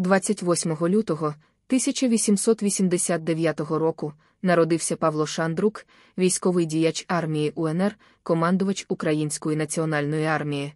28 лютого 1889 року народився Павло Шандрук, військовий діяч армії УНР, командувач Української національної армії,